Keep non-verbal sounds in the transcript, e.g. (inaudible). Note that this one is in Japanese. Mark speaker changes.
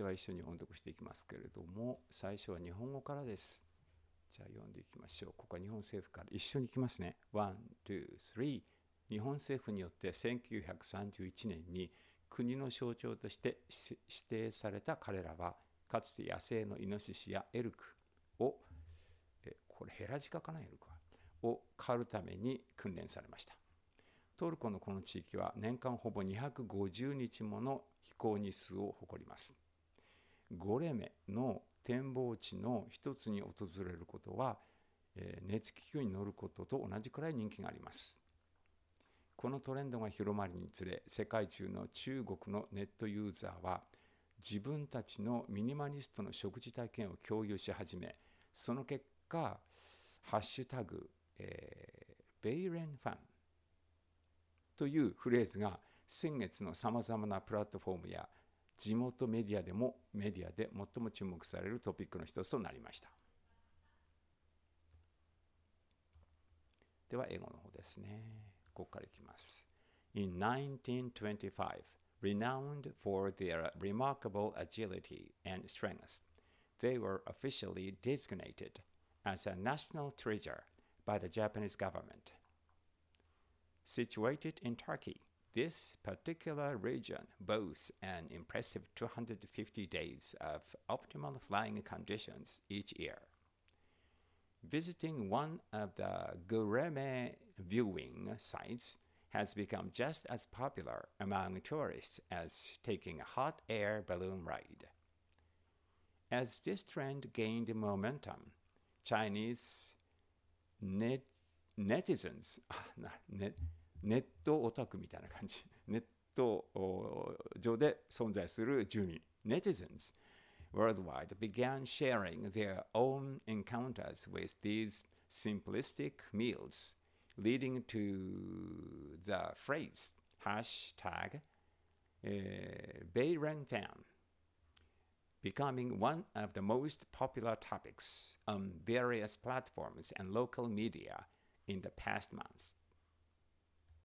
Speaker 1: では一緒に音読していきますけれども最初は日本語からですじゃあ読んでいきましょうここは日本政府から一緒にいきますねワン・ー・スリー日本政府によって1931年に国の象徴として指定された彼らはかつて野生のイノシシやエルクをえこれヘラジカかなエルクはを狩るために訓練されましたトルコのこの地域は年間ほぼ250日もの飛行日数を誇りますゴレメの展望地の一つに訪れることは、えー、熱気球に乗ることと同じくらい人気があります。このトレンドが広まりにつれ世界中の中国のネットユーザーは自分たちのミニマリストの食事体験を共有し始めその結果「ハッシュタグ、えー、ベイレンファン」というフレーズが先月のさまざまなプラットフォームや地元メディアでもメディアで最も注目されるトピックの一つとなりましたでは英語の方ですねここからいきます In 1925 renowned for their remarkable agility and strength they were officially designated as a national treasure by the Japanese government situated in Turkey This particular region boasts an impressive 250 days of optimal flying conditions each year. Visiting one of the Gureme viewing sites has become just as popular among tourists as taking a hot air balloon ride. As this trend gained momentum, Chinese net netizens, (laughs) net ネットオタクみたいな感じネット上で存在する住民 (laughs) netizens worldwide began sharing their own encounters with these simplistic meals leading to the phrase hashtag eh, becoming one of the most popular topics on various platforms and local media in the past months.